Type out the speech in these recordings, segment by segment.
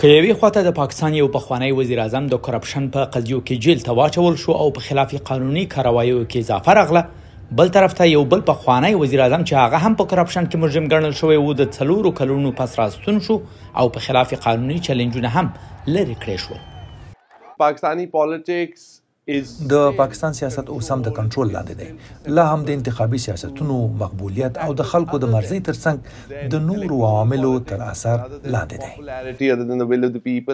که یوې خواته د پاکستان یو پخوانی وزیر اعظم د کرپشن په قضیو کې جیل ته واچول شو او په خلاف قانوني کاروایو کې اضافه راغله بل طرف ته یو بل پخوانی وزیر اعظم چې هغه هم په کرپشن کې مجرم ګڼل شوی و د څلورو کلونو پس راستون شو او په خلاف قانوني چیلنجونه هم لري کړی شو پاکستانی پالیټکس د پاکستان سیاست اوس هم د کنټرول لاندې دی لا هم د انتخابي سیاستونو مقبولیت او د خلکو د مرزي ترڅنګ د نورو عواملو تر اثر لاندې دی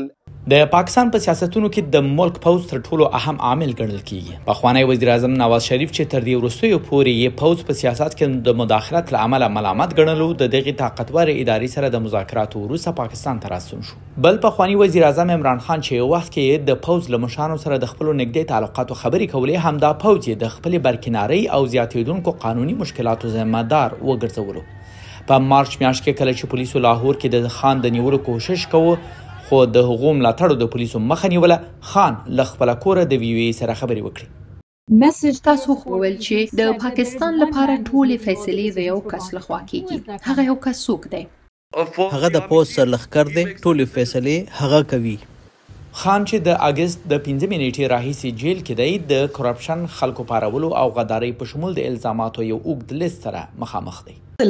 د پاکستان په پا سیاستونو کې د ملک پوز تر ټولو اهم عامل ګڼل کیږي پخوانی وزیر اعظم نواز شریف چې تر دې وروستیو پورې یې پوز په سیاست کې د مداخلت له امله ملامت ګڼلو د دغې طاقتور ادارې سره د مذاکراتو وروسته پاکستان ته راستون شو بل پخوانی وزیر اعظم عمران خان چې یو وخت کې د پوز له مشرانو سره د خپلو نږدې تعلقاتو خبرې کولې همدا پوز یې د خپلې برکنارۍ او زیاتېدونکو قانوني مشکلاتو ذمه دار وګرځولو په مارچ میاشت کې کله چې پولیسو لاهور کې د خان د نیولو کوشش کوو خو د هغو ملاتړو د پولیسو مخه نیوله خان له خپل کوره د ویوي سره خبرې وکړې میسج تاسو خو ول چې د پاکستان لپاره ټولې فیصلې د یو کس لخوا کیږي هغه یو کس څوک دی هغه د پوسټ لخر دی ټولې فیصلې هغه کوي خان چې د اگست د 15 منېټې راهیسي جیل کې دی د کرپشن خلکو پارولو او غداري په شمول د الزاماتو یو اوږد لیست سره مخامخ دی Uh,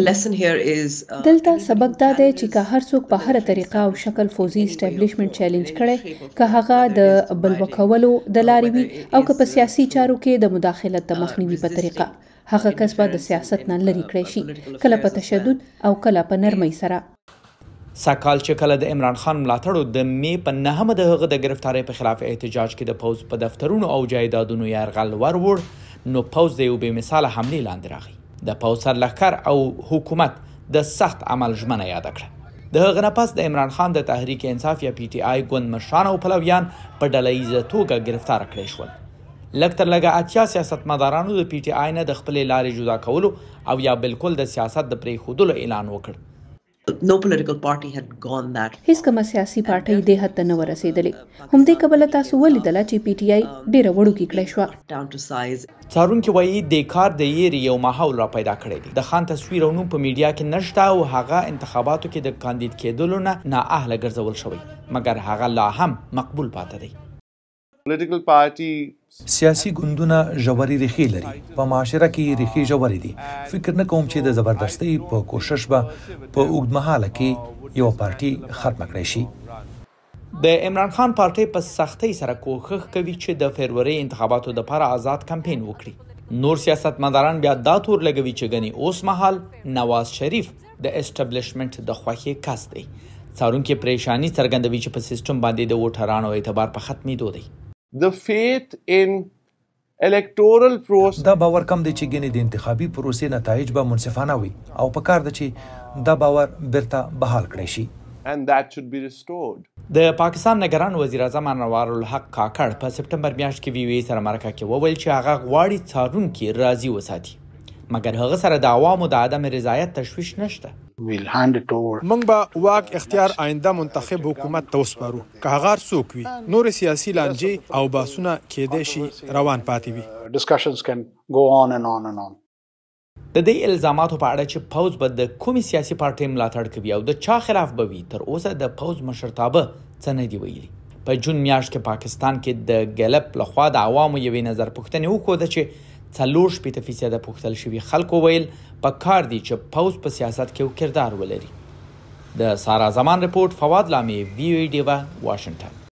دلته سبق دا دی چې که هر څوک په هر طریقه او شکل فوزي اسټابلیشمنت چیلنج کړي که هغه د بلوکولو د لارې وي او که په uh, سیاسي چارو کې د مداخلت د uh, مخنیوي په طریقه هغه کس به د سیاست نه لري کړی شي کله په تشدد او کله په نرمۍ سره ساکال چې کله د عمران خان ملاتړو د می په نهمه د هغه د گرفتاری په خلاف احتجاج کې د پوز په دفترونو او جایدادونو یې ارغل ورور نو پوز د یو بې مثاله حمله لاندې راغی د پوځ سرلښکر او حکومت د سخت عمل ژمنه یاد کړه د هغه نه پس د عمران خان د تحریک انصاف یا پی ټی آی ګوند مشران او پلویان په ډله ییزه توګه گرفتار کړی شول لږ تر لږه اتیا سیاستمدارانو د پی ټی آی نه د خپلې لارې جدا کولو او یا بالکل د سیاست د پرېښودلو اعلان وکړ هیڅ کوم سیاسي پارټي د هته نه ورسېدلې هم دې قبل تاسو ولیدل چې پی ټ آی ډیره وړو کې کړې شو څارون کې وایي د کار د یری یو ماحول را پیدا کړی د خان تصویر او نوم په میډیا کې نشته او هغه انتخاباتو کې د کاندید کېدلو نه نه اهله ګرځول شوی مګر هغه لا هم مقبول پاتې دی سیاسي ګوندونه ژورې ریښې لري په معاشره کې ریښې ژورې دي فکر نه کوم چې د زبردستۍ په کوشش به په اوږدمهاله کې یو پارټي ختم کړی شي د عمران خان پارټي په سختۍ سره کوښښ کوي چې د فروری انتخاباتو لپاره آزاد کمپاین وکړي نور سیاستمداران بیا دا تور لګوي چې غني اوس مهال نواز شریف د اسټابلیشمنت د خوخي کس دی څارونکو پریشانی څرګندوي چې په سیستم باندې د وټرانو اعتبار په ختمېدو دی the faith in electoral process دا باور کم دی چې ګینه د انتخابي پروسې نتایج به منصفانه وي او په کار دی چې دا باور بیرته بحال کړي شي and that should be restored د پاکستان نگران وزیر اعظم انوار الحق کاکړ په سپټمبر میاشت کې ویوي سره مرکه کې وویل چې هغه غواړي څارون کې راضي وساتي مګر هغه سره د عوامو د عدم رضایت تشويش نشته ویل هاند ټو موږ به واک اختیار آینده منتخب حکومت ته وسپارو که هغه څوک وي نور سیاسي لانجې او باسونه کېدې شي روان پاتې وي ډسکشنز کین ګو آن اند آن اند آن د دې الزاماتو په اړه چې پوز بد د کومي سیاسي پارټي ملاتړ کوي او د چا خلاف به وي تر اوسه د پوز مشرتابه څه نه دی ویلي په جون میاشت کې پاکستان کې د ګلپ لخوا د عوامو یوې نظر پوښتنه وکړه چې څلور شپېته فیصده پوښتل شوي خلکو ویل په کار دي چې پوز په سیاست کې یو کردار ولري د سارا زمان رپورت فواد لامي وی ډیوا واشنگټن